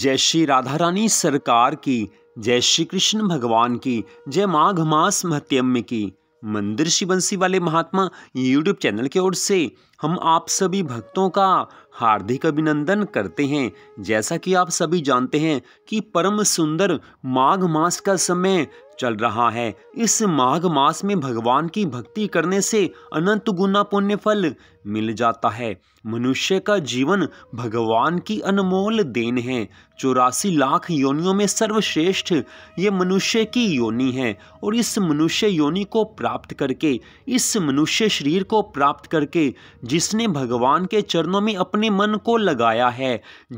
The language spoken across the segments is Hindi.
जय श्री राधा रानी सरकार की जय श्री कृष्ण भगवान की जय माघ मास महत्यम्य की मंदिर श्री बंसी वाले महात्मा यूट्यूब चैनल की ओर से हम आप सभी भक्तों का हार्दिक अभिनंदन करते हैं जैसा कि आप सभी जानते हैं कि परम सुंदर माघ मास का समय चल रहा है इस माघ मास में भगवान की भक्ति करने से अनंत गुना पुण्य फल मिल जाता है मनुष्य का जीवन भगवान की अनमोल देन है चौरासी लाख योनियों में सर्वश्रेष्ठ ये मनुष्य की योनि है और इस मनुष्य योनि को प्राप्त करके इस मनुष्य शरीर को प्राप्त करके जिसने भगवान के चरणों में अपने मन को लगाया है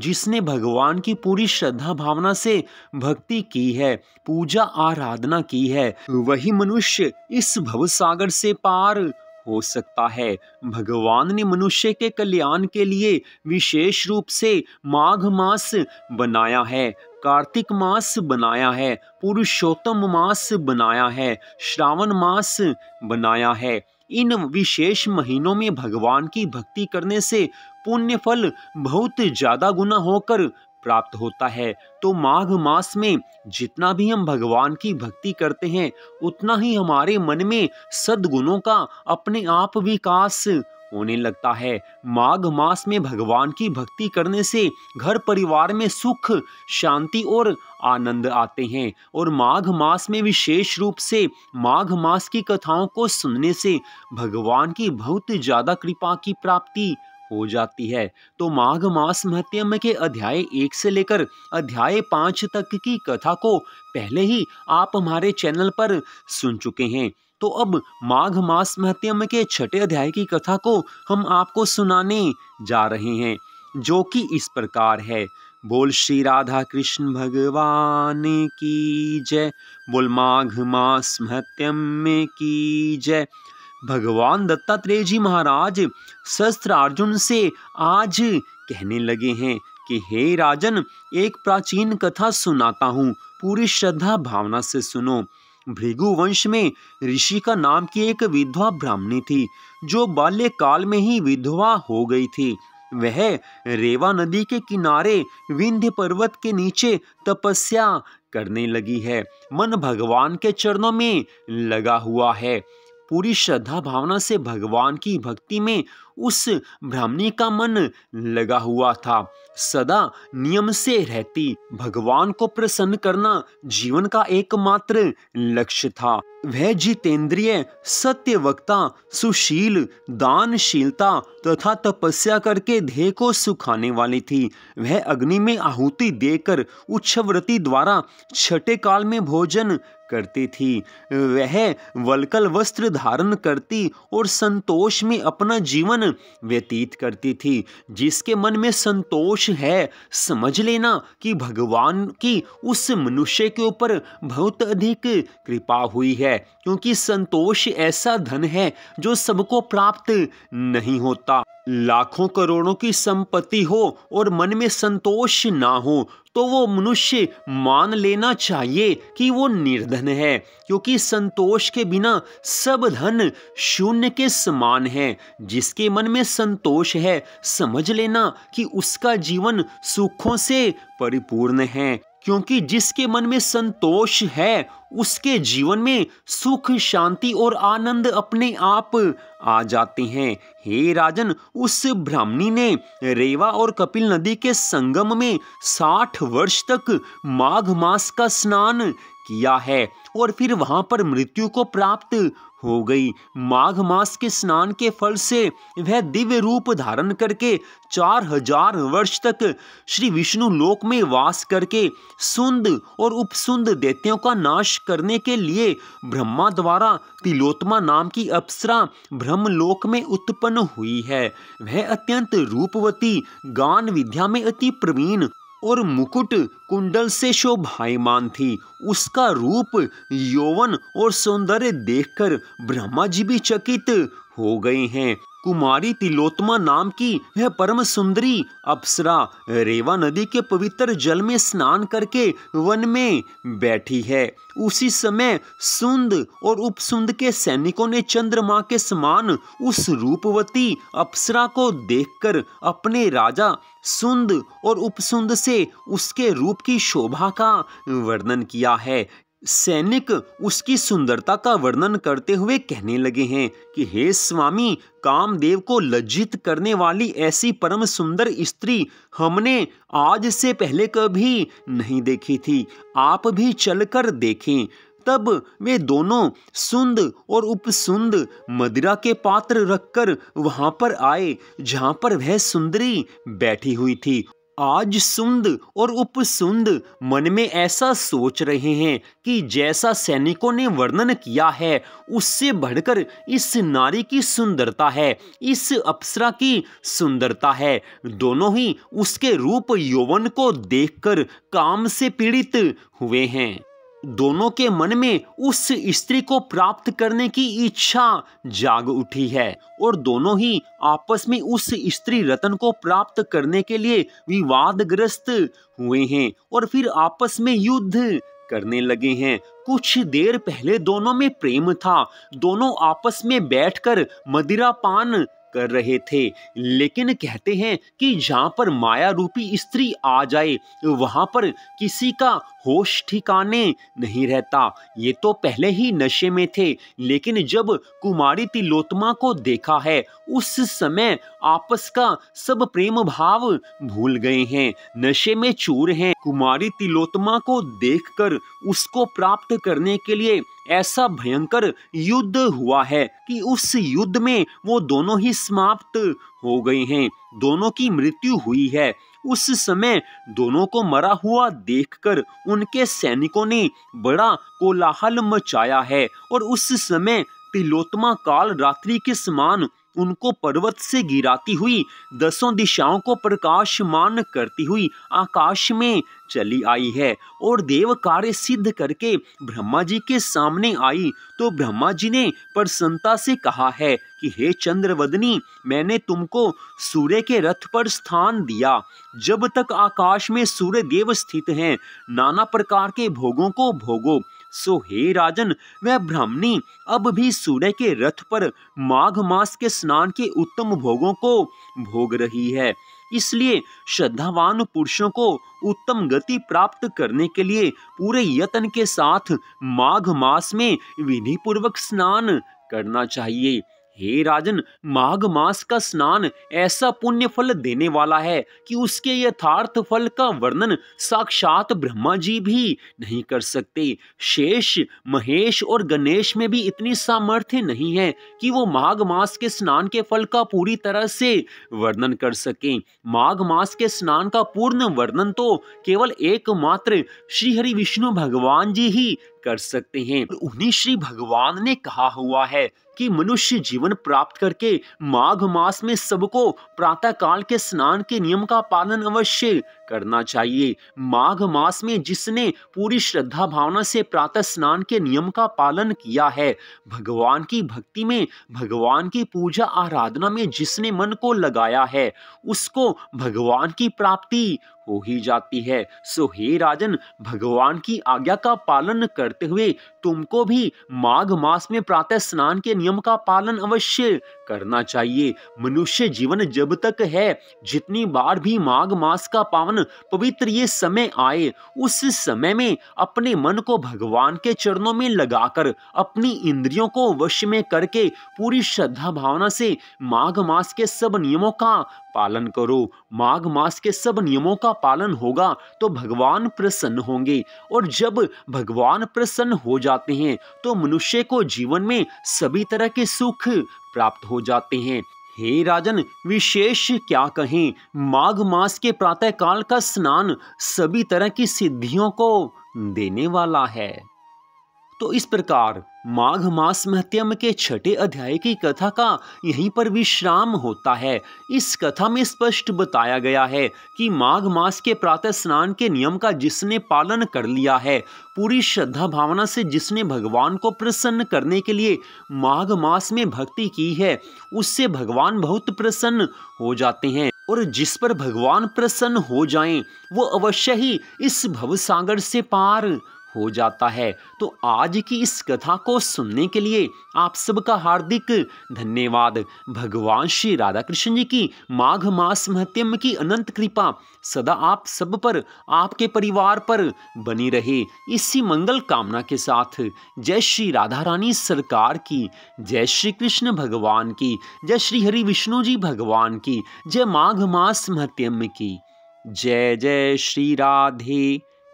जिसने भगवान की पूरी श्रद्धा भावना से भक्ति की है पूजा आराधना की है वही मनुष्य इस भवसागर से पार हो सकता है भगवान ने मनुष्य के कल्याण के लिए विशेष रूप से माघ मास बनाया है कार्तिक मास बनाया है पुरुषोत्तम मास बनाया है श्रावण मास बनाया है इन विशेष महीनों में भगवान की भक्ति करने से पुण्य फल बहुत ज़्यादा गुना होकर प्राप्त होता है तो माघ मास में जितना भी हम भगवान की भक्ति करते हैं उतना ही हमारे मन में सद्गुणों का अपने आप विकास होने लगता है माघ मास में भगवान की भक्ति करने से घर परिवार में सुख शांति और आनंद आते हैं और माघ मास में विशेष रूप से माघ मास की कथाओं को सुनने से भगवान की बहुत ज़्यादा कृपा की प्राप्ति हो जाती है तो माघ मास महत्यम के अध्याय एक से लेकर अध्याय पाँच तक की कथा को पहले ही आप हमारे चैनल पर सुन चुके हैं तो अब माघ मास महत्यम के छठे अध्याय की कथा को हम आपको सुनाने जा रहे हैं जो कि इस प्रकार है बोल श्री राधा कृष्ण भगवान की जय बोल माघ मास महत्यम की जय भगवान दत्तात्रेय जी महाराज शस्त्र अर्जुन से आज कहने लगे हैं कि हे राजन एक प्राचीन कथा सुनाता हूँ पूरी श्रद्धा भावना से सुनो भृगु वंश में ऋषि का नाम की एक विधवा ब्राह्मणी थी जो बाल्यकाल में ही विधवा हो गई थी वह रेवा नदी के किनारे विंध्य पर्वत के नीचे तपस्या करने लगी है मन भगवान के चरणों में लगा हुआ है पूरी श्रद्धा भावना से भगवान की भक्ति में उस ब्राह्मणी का मन लगा हुआ था सदा नियम से रहती भगवान को प्रसन्न करना जीवन का एकमात्र लक्ष्य था वह जितेंद्रिय वक्ता सुशील दानशीलता तथा तपस्या करके ध्येय को सुखाने वाली थी वह अग्नि में आहुति देकर उच्छव्रति द्वारा छठे काल में भोजन करती थी वह वलकल वस्त्र धारण करती और संतोष में अपना जीवन व्यतीत करती थी जिसके मन में संतोष है समझ लेना कि भगवान की उस मनुष्य के ऊपर बहुत अधिक कृपा हुई है क्योंकि संतोष ऐसा धन है जो सबको प्राप्त नहीं होता लाखों करोड़ों की संपत्ति हो और मन में संतोष ना हो तो वो मनुष्य मान लेना चाहिए कि वो निर्धन है क्योंकि संतोष के बिना सब धन शून्य के समान है जिसके मन में संतोष है समझ लेना कि उसका जीवन सुखों से परिपूर्ण है क्योंकि जिसके मन में संतोष है उसके जीवन में सुख शांति और आनंद अपने आप आ जाते हैं हे राजन उस ब्राह्मणी ने रेवा और कपिल नदी के संगम में साठ वर्ष तक माघ मास का स्नान किया है और फिर वहां पर मृत्यु को प्राप्त हो गई माघ मास के स्नान के फल से वह दिव्य रूप धारण करके चार हजार वर्ष तक श्री विष्णु लोक में वास करके सुंद और उपसुंद देत्यों का नाश करने के लिए ब्रह्मा द्वारा तिलोत्मा नाम की अप्सरा ब्रह्मलोक में उत्पन्न हुई है वह अत्यंत रूपवती गान विद्या में अति प्रवीण और मुकुट कुंडल से शोभायमान थी उसका रूप यौवन और सौंदर्य देखकर ब्रह्मा जी भी चकित हो गए हैं कुमारी तिलोत्मा नाम की यह परम सुंदरी अप्सरा रेवा नदी के पवित्र जल में स्नान करके वन में बैठी है उसी समय सुंद और उपसुंद के सैनिकों ने चंद्रमा के समान उस रूपवती अप्सरा को देखकर अपने राजा सुंद और उपसुंद से उसके रूप की शोभा का वर्णन किया है सैनिक उसकी सुंदरता का वर्णन करते हुए कहने लगे हैं कि हे स्वामी कामदेव को लज्जित करने वाली ऐसी परम सुंदर स्त्री हमने आज से पहले कभी नहीं देखी थी आप भी चलकर देखें तब वे दोनों सुंद और उपसुंद मदिरा के पात्र रखकर वहाँ पर आए जहाँ पर वह सुंदरी बैठी हुई थी आज सुंद और उपसुंद मन में ऐसा सोच रहे हैं कि जैसा सैनिकों ने वर्णन किया है उससे बढ़कर इस नारी की सुंदरता है इस अप्सरा की सुंदरता है दोनों ही उसके रूप यौवन को देखकर काम से पीड़ित हुए हैं दोनों के मन में उस स्त्री को प्राप्त करने की इच्छा जाग उठी है और दोनों ही आपस में उस स्त्री रतन को प्राप्त करने के लिए विवादग्रस्त हुए हैं और फिर आपस में युद्ध करने लगे हैं कुछ देर पहले दोनों में प्रेम था दोनों आपस में बैठकर मदिरा पान कर रहे थे लेकिन कहते हैं कि जहाँ पर माया रूपी स्त्री आ जाए वहाँ पर किसी का होश ठिकाने नहीं रहता ये तो पहले ही नशे में थे लेकिन जब कुमारी तिलोत्मा को देखा है उस समय आपस का सब प्रेम भाव भूल गए हैं नशे में चूर हैं कुमारी तिलोत्मा को देखकर उसको प्राप्त करने के लिए ऐसा भयंकर युद्ध हुआ है कि उस युद्ध में वो दोनों ही समाप्त हो गए हैं दोनों की मृत्यु हुई है उस समय दोनों को मरा हुआ देखकर उनके सैनिकों ने बड़ा कोलाहल मचाया है और उस समय तिलोत्मा काल रात्रि के समान उनको पर्वत से गिराती हुई दसों दिशाओं को प्रकाशमान करती हुई आकाश में चली आई है और देव कार्य सिद्ध करके ब्रह्मा जी के सामने आई तो ब्रह्मा जी ने प्रसन्नता से कहा है कि हे चंद्रवदनी मैंने तुमको सूर्य के रथ पर स्थान दिया जब तक आकाश में सूर्य देव स्थित हैं नाना प्रकार के भोगों को भोगो सो हे राजन वह ब्राह्मणी अब भी सूर्य के रथ पर माघ मास के स्नान के उत्तम भोगों को भोग रही है इसलिए श्रद्धावान पुरुषों को उत्तम गति प्राप्त करने के लिए पूरे यत्न के साथ माघ मास में विधि पूर्वक स्नान करना चाहिए हे राजन माघ मास का स्नान ऐसा पुण्य फल देने वाला है कि उसके यथार्थ फल का वर्णन साक्षात ब्रह्मा जी भी नहीं कर सकते शेष महेश और गणेश में भी इतनी सामर्थ्य नहीं है कि वो माघ मास के स्नान के फल का पूरी तरह से वर्णन कर सके माघ मास के स्नान का पूर्ण वर्णन तो केवल एकमात्र श्रीहरि विष्णु भगवान जी ही कर सकते हैं उन्हें श्री भगवान ने कहा हुआ है कि मनुष्य जीवन प्राप्त करके माघ मास में सबको प्रातः काल के स्नान के नियम का पालन अवश्य करना चाहिए माघ मास में जिसने पूरी श्रद्धा भावना से प्रातः स्नान के नियम का पालन किया है भगवान की भक्ति में भगवान की पूजा आराधना में जिसने मन को लगाया है उसको भगवान की प्राप्ति हो ही जाती है सो हे राजन भगवान की आज्ञा का पालन करते हुए तुमको भी माघ मास में प्रातः स्नान के नियम का पालन अवश्य करना चाहिए मनुष्य जीवन जब तक है जितनी बार भी माघ मास का पावन पवित्र ये समय आए उस समय में अपने मन को भगवान के चरणों में लगाकर अपनी इंद्रियों को वश में करके पूरी श्रद्धा भावना से माघ मास के सब नियमों का पालन करो माघ मास के सब नियमों का पालन होगा तो भगवान प्रसन्न होंगे और जब भगवान प्रसन्न हो जाते हैं तो मनुष्य को जीवन में सभी तरह के सुख प्राप्त हो जाते हैं हे राजन विशेष क्या कहें माघ मास के प्रातः काल का स्नान सभी तरह की सिद्धियों को देने वाला है तो इस प्रकार माघ मास महत्यम के छठे अध्याय की कथा का यहीं पर विश्राम होता है इस कथा में स्पष्ट बताया गया है कि माघ मास के प्रातः स्नान के नियम का जिसने पालन कर लिया है पूरी श्रद्धा भावना से जिसने भगवान को प्रसन्न करने के लिए माघ मास में भक्ति की है उससे भगवान बहुत प्रसन्न हो जाते हैं और जिस पर भगवान प्रसन्न हो जाएं वो अवश्य ही इस भवसागर से पार हो जाता है तो आज की इस कथा को सुनने के लिए आप सबका हार्दिक धन्यवाद भगवान श्री राधा कृष्ण जी की माघ मास महत्यम की अनंत कृपा सदा आप सब पर आपके परिवार पर बनी रहे इसी मंगल कामना के साथ जय श्री राधा रानी सरकार की जय श्री कृष्ण भगवान की जय श्री हरि विष्णु जी भगवान की जय माघ मास महत्यम की जय जय श्री राधे